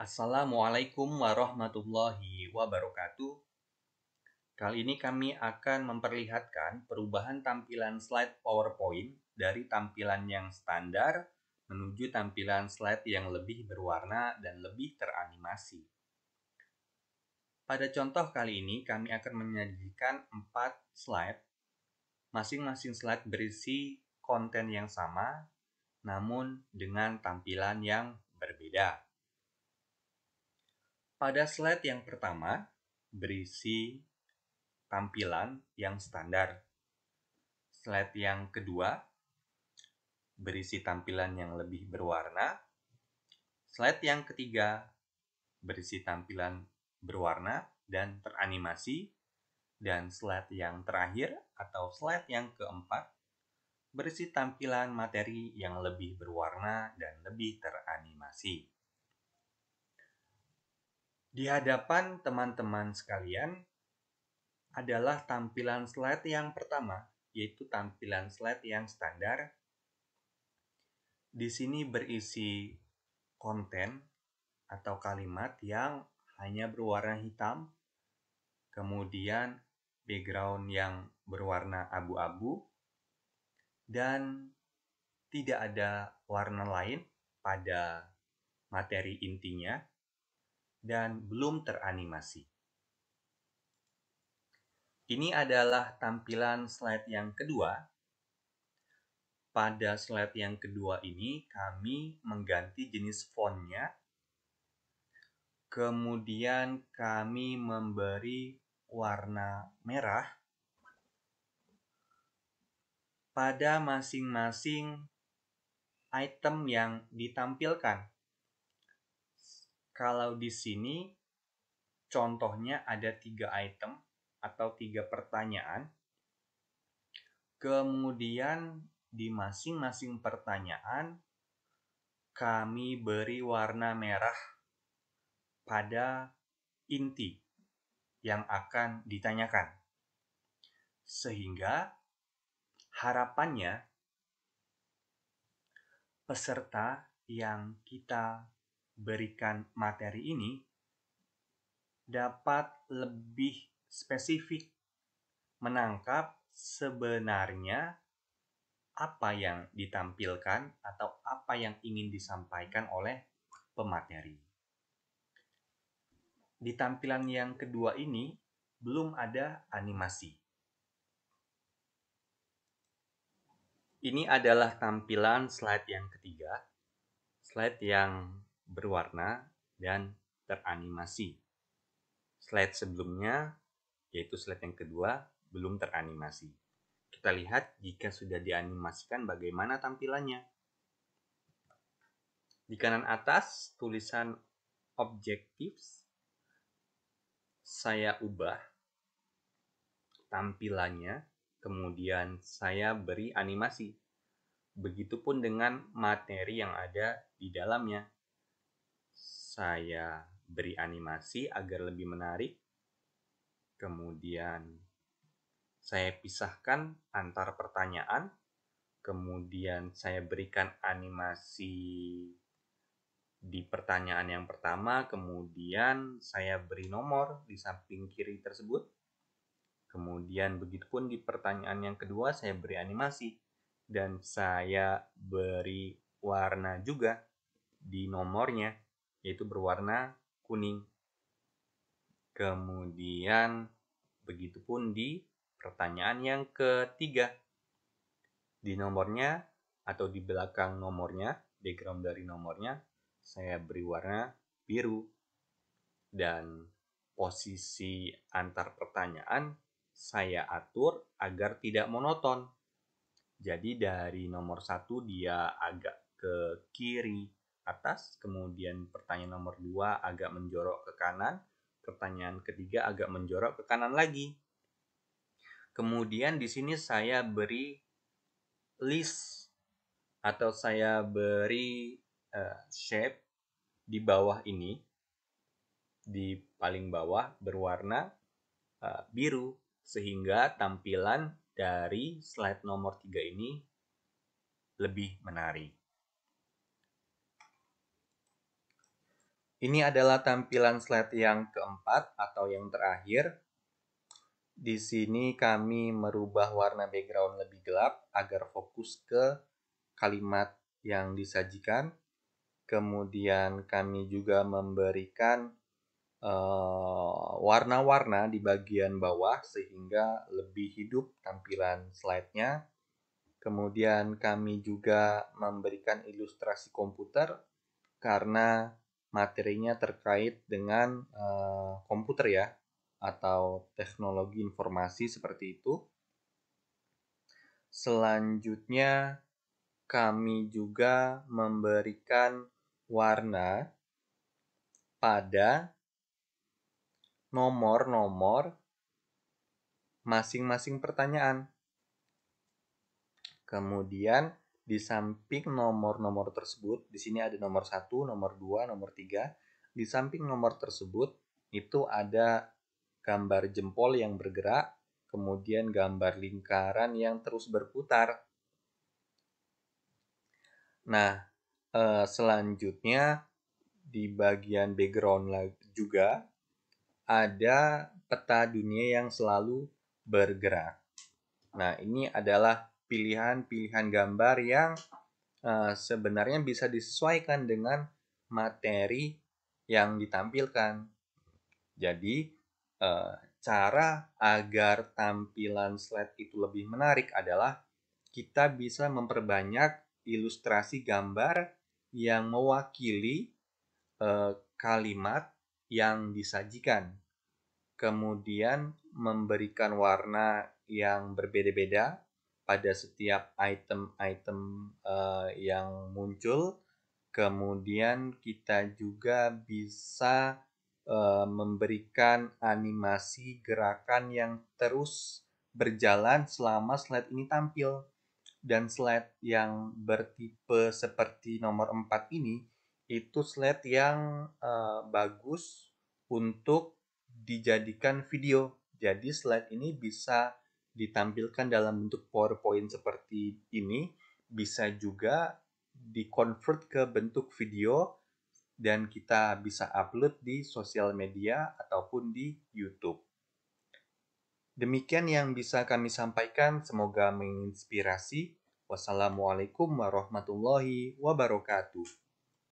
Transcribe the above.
Assalamualaikum warahmatullahi wabarakatuh. Kali ini kami akan memperlihatkan perubahan tampilan slide PowerPoint dari tampilan yang standar menuju tampilan slide yang lebih berwarna dan lebih teranimasi. Pada contoh kali ini kami akan menyajikan 4 slide. Masing-masing slide berisi konten yang sama namun dengan tampilan yang berbeda. Pada slide yang pertama, berisi tampilan yang standar. Slide yang kedua, berisi tampilan yang lebih berwarna. Slide yang ketiga, berisi tampilan berwarna dan teranimasi. Dan slide yang terakhir atau slide yang keempat, berisi tampilan materi yang lebih berwarna dan lebih teranimasi di hadapan teman-teman sekalian adalah tampilan slide yang pertama, yaitu tampilan slide yang standar. Di sini berisi konten atau kalimat yang hanya berwarna hitam, kemudian background yang berwarna abu-abu, dan tidak ada warna lain pada materi intinya dan belum teranimasi. Ini adalah tampilan slide yang kedua. Pada slide yang kedua ini kami mengganti jenis fontnya. Kemudian kami memberi warna merah pada masing-masing item yang ditampilkan. Kalau di sini contohnya ada tiga item atau tiga pertanyaan. Kemudian di masing-masing pertanyaan kami beri warna merah pada inti yang akan ditanyakan. Sehingga harapannya peserta yang kita berikan materi ini dapat lebih spesifik menangkap sebenarnya apa yang ditampilkan atau apa yang ingin disampaikan oleh pemateri. Di tampilan yang kedua ini belum ada animasi. Ini adalah tampilan slide yang ketiga. Slide yang berwarna, dan teranimasi. Slide sebelumnya, yaitu slide yang kedua, belum teranimasi. Kita lihat jika sudah dianimasikan bagaimana tampilannya. Di kanan atas, tulisan objectives saya ubah tampilannya, kemudian saya beri animasi. Begitupun dengan materi yang ada di dalamnya, saya beri animasi agar lebih menarik. Kemudian saya pisahkan antar pertanyaan. Kemudian saya berikan animasi di pertanyaan yang pertama, kemudian saya beri nomor di samping kiri tersebut. Kemudian begitu pun di pertanyaan yang kedua saya beri animasi dan saya beri warna juga di nomornya yaitu berwarna kuning. Kemudian begitu pun di pertanyaan yang ketiga. Di nomornya atau di belakang nomornya, background dari nomornya, saya beri warna biru. Dan posisi antar pertanyaan saya atur agar tidak monoton. Jadi dari nomor satu dia agak ke kiri, atas, kemudian pertanyaan nomor dua agak menjorok ke kanan, pertanyaan ketiga agak menjorok ke kanan lagi. Kemudian di sini saya beri list atau saya beri uh, shape di bawah ini, di paling bawah berwarna uh, biru, sehingga tampilan dari slide nomor 3 ini lebih menarik. Ini adalah tampilan slide yang keempat atau yang terakhir. Di sini kami merubah warna background lebih gelap agar fokus ke kalimat yang disajikan. Kemudian kami juga memberikan eh, warna-warna uh, di bagian bawah sehingga lebih hidup tampilan slide-nya. Kemudian kami juga memberikan ilustrasi komputer karena materinya terkait dengan uh, komputer ya atau teknologi informasi seperti itu. Selanjutnya kami juga memberikan warna pada nomor-nomor masing-masing pertanyaan. Kemudian di samping nomor-nomor tersebut, di sini ada nomor 1, nomor 2, nomor 3. Di samping nomor tersebut, itu ada gambar jempol yang bergerak, kemudian gambar lingkaran yang terus berputar. Nah, eh, selanjutnya di bagian background juga ada peta dunia yang selalu bergerak. Nah, ini adalah pilihan-pilihan gambar yang uh, sebenarnya bisa disesuaikan dengan materi yang ditampilkan. Jadi, uh, cara agar tampilan slide itu lebih menarik adalah kita bisa memperbanyak ilustrasi gambar yang mewakili uh, kalimat yang disajikan. Kemudian memberikan warna yang berbeda-beda pada setiap item-item uh, yang muncul. Kemudian kita juga bisa uh, memberikan animasi gerakan yang terus berjalan selama slide ini tampil. Dan slide yang bertipe seperti nomor 4 ini itu slide yang uh, bagus untuk dijadikan video. Jadi slide ini bisa ditampilkan dalam bentuk PowerPoint seperti ini bisa juga dikonvert ke bentuk video dan kita bisa upload di sosial media ataupun di YouTube. Demikian yang bisa kami sampaikan, semoga menginspirasi. Wassalamualaikum warahmatullahi wabarakatuh.